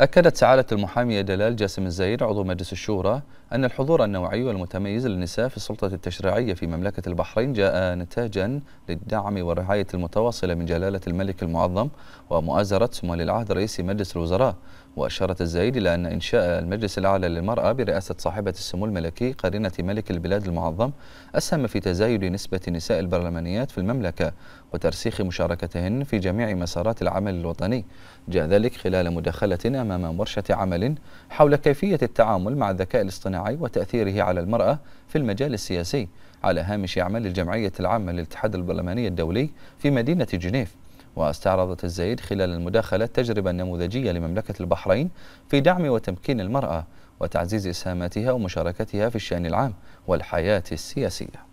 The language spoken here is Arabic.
أكدت سعادة المحامية دلال جاسم الزهير عضو مجلس الشورى أن الحضور النوعي والمتميز للنساء في السلطة التشريعية في مملكة البحرين جاء نتاجا للدعم والرعاية المتواصلة من جلالة الملك المعظم ومؤازرة سمو العهد رئيس مجلس الوزراء وأشارت الزايد إلى أن إنشاء المجلس الأعلى للمرأة برئاسة صاحبة السمو الملكي قرينة ملك البلاد المعظم أسهم في تزايد نسبة نساء البرلمانيات في المملكة وترسيخ مشاركتهن في جميع مسارات العمل الوطني جاء ذلك خلال مداخلة أمام ورشة عمل حول كيفية التعامل مع الذكاء الاصطناعي وتأثيره على المرأة في المجال السياسي على هامش أعمال الجمعية العامة للاتحاد البرلماني الدولي في مدينة جنيف واستعرضت الزايد خلال المداخلة تجربة نموذجية لمملكة البحرين في دعم وتمكين المرأة وتعزيز إسهاماتها ومشاركتها في الشأن العام والحياة السياسية